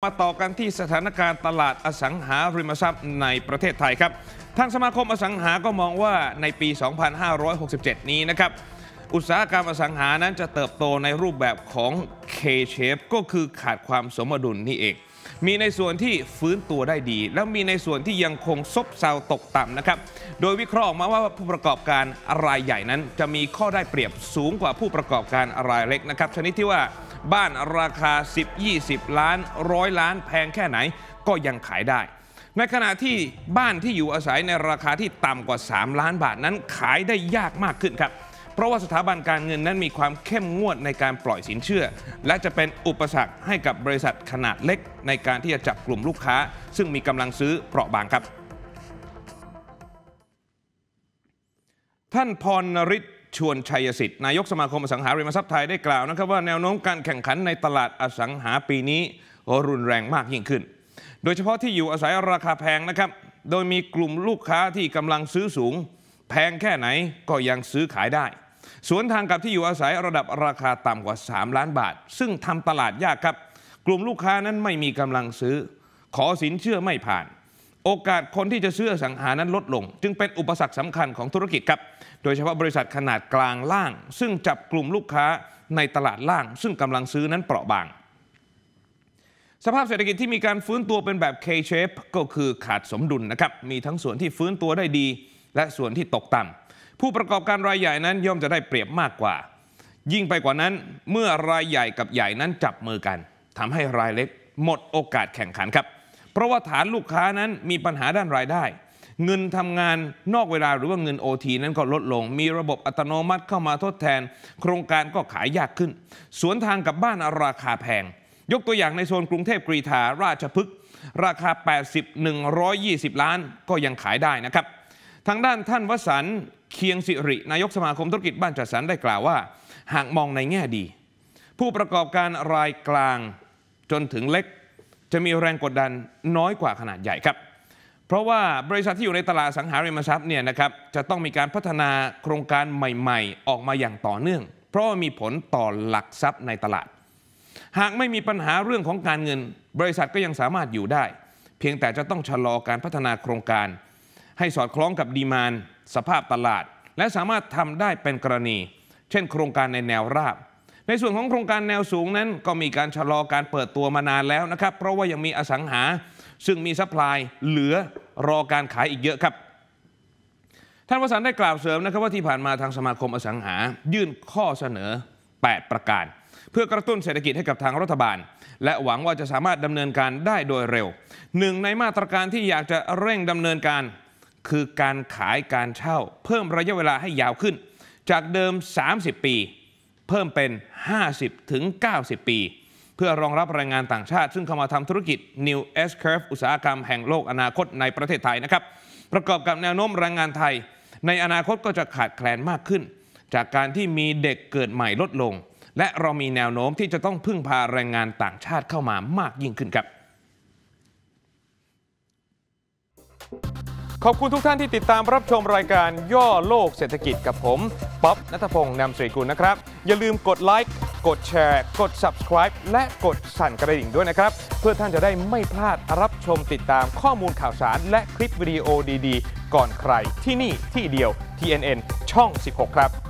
มาต่อกันที่สถานการณ์ตลาดอสังหาริมทรัพย์ในประเทศไทยครับ ทางสมาคมอสังหาก็มองว่าในปี 2567 นี้นะครับ อุตสาหกรรมอสังหานั้นจะเติบโตในรูปแบบของ K-shape ก็คือขาดความสมดุลนี่เอง มีในส่วนที่ฟื้นตัวได้ดี แล้วมีในส่วนที่ยังคงซบเซาตกต่ำนะครับ โดยวิเคราะห์ออกมาว่าผู้ประกอบการรายใหญ่นั้น จะมีข้อได้เปรียบสูงกว่าผู้ประกอบการรายเล็กนะครับชนิดที่ว่าบ้านราคา10-20 ล้านร้อยล้านแพงแค่ไหนก็ยังขายได้ ในขณะที่บ้านที่อยู่อาศัยในราคาที่ต่ำกว่า 3 ล้านบาทนั้นขายได้ยากมากขึ้นครับ เพราะว่าสถาบันการเงินนั้นมีความเข้มงวดในการปล่อยสินเชื่อ และจะเป็นอุปสรรคให้กับบริษัทขนาดเล็กในการที่จะจับกลุ่มลูกค้า ซึ่งมีกำลังซื้อเปราะบางครับ ท่านพรนริศชวนชัยสิทธิ์นายกสมาคมอสังหาริมทรัพย์ไทยได้กล่าวนะครับว่าแนวโน้มการแข่งขันในตลาดอสังหาปีนี้รุนแรงมากยิ่งขึ้น โดยเฉพาะที่อยู่อาศัยราคาแพงนะครับ โดยมีกลุ่มลูกค้าที่กำลังซื้อสูง แพงแค่ไหนก็ยังซื้อขายได้ สวนทางกับที่อยู่อาศัยระดับราคาต่ำกว่า 3 ล้านบาท ซึ่งทำตลาดยากครับกลุ่มลูกค้านั้นไม่มีกำลังซื้อ ขอสินเชื่อไม่ผ่านโอกาสคนที่จะซื้อสังหานั้นลดลง จึงเป็นอุปสรรคสำคัญของธุรกิจครับโดยเฉพาะบริษัทขนาดกลางล่าง ซึ่งจับกลุ่มลูกค้าในตลาดล่าง ซึ่งกำลังซื้อนั้นเปราะบาง สภาพเศรษฐกิจที่มีการฟื้นตัวเป็นแบบ K-shape ก็คือขาดสมดุลนะครับมีทั้งส่วนที่ฟื้นตัวได้ดี และส่วนที่ตกต่ำผู้ประกอบการรายใหญ่นั้นย่อมจะได้เปรียบมากกว่า ยิ่งไปกว่านั้นเมื่อรายใหญ่กับใหญ่นั้นจับมือกันทำให้รายเล็กหมดโอกาสแข่งขันครับเพราะว่า ฐานลูกค้านั้นมีปัญหาด้านรายได้ เงินทำงานนอกเวลา หรือว่าเงินโอทีนั้นก็ลดลง มีระบบอัตโนมัติเข้ามาทดแทน โครงการก็ขายยากขึ้น สวนทางกับบ้านราคาแพง ยกตัวอย่างในโซนกรุงเทพกรีฑาราชพฤกษ์ราคา 80-120 ล้านก็ยังขายได้นะครับ ทางด้านท่านวสันเคียงสิริ นายกสมาคมธุรกิจบ้านจัดสรรได้กล่าวว่าหากมองในแง่ดี ผู้ประกอบการรายกลางจนถึงเล็กจะมีแรงกดดันน้อยกว่าขนาดใหญ่ครับ เพราะว่าบริษัทที่อยู่ในตลาดสังหาริมทรัพย์เนี่ยนะครับจะต้องมีการพัฒนาโครงการใหม่ๆ ออกมาอย่างต่อเนื่อง เพราะว่ามีผลต่อหลักทรัพย์ในตลาด หากไม่มีปัญหาเรื่องของการเงิน บริษัทก็ยังสามารถอยู่ได้ เพียงแต่จะต้องชะลอการพัฒนาโครงการ ให้สอดคล้องกับดีมานสภาพตลาด และสามารถทำได้เป็นกรณี เช่น โครงการในแนวราบในส่วนของโครงการแนวสูงนั้นก็มีการชะลอการเปิดตัวมานานแล้วนะครับ เพราะว่ายังมีอสังหาซึ่งมีซัพพลายเหลือรอการขายอีกเยอะครับ ท่านวสันได้กล่าวเสริมนะครับว่าที่ผ่านมาทางสมาคมอสังหายื่นข้อเสนอ 8 ประการ เพื่อกระตุ้นเศรษฐกิจให้กับทางรัฐบาล และหวังว่าจะสามารถดำเนินการได้โดยเร็วหนึ่งในมาตรการที่อยากจะเร่งดำเนินการ คือการขายการเช่า เพิ่มระยะเวลาให้ยาวขึ้น จากเดิม 30 ปีเพิ่มเป็น 50 ถึง 90 ปี เพื่อรองรับแรงงานต่างชาติ ซึ่งเข้ามาทำธุรกิจ New S Curve อุตสาหกรรมแห่งโลกอนาคตในประเทศไทยนะครับ ประกอบกับแนวโน้มแรงงานไทย ในอนาคตก็จะขาดแคลนมากขึ้น จากการที่มีเด็กเกิดใหม่ลดลง และเรามีแนวโน้มที่จะต้องพึ่งพาแรงงานต่างชาติเข้ามามากยิ่งขึ้นครับขอบคุณทุกท่านที่ติดตามรับชมรายการย่อโลกเศรษฐกิจกับผม ป๊อบนัทพงศ์นำสุริกุลนะครับ อย่าลืมกดไลค์กดแชร์กด subscribe และกดสั่นกระดิ่งด้วยนะครับ เพื่อท่านจะได้ไม่พลาดรับชมติดตามข้อมูลข่าวสาร และคลิปวิดีโอดีๆ ก่อนใครที่นี่ที่เดียว TNN ช่อง 16 ครับ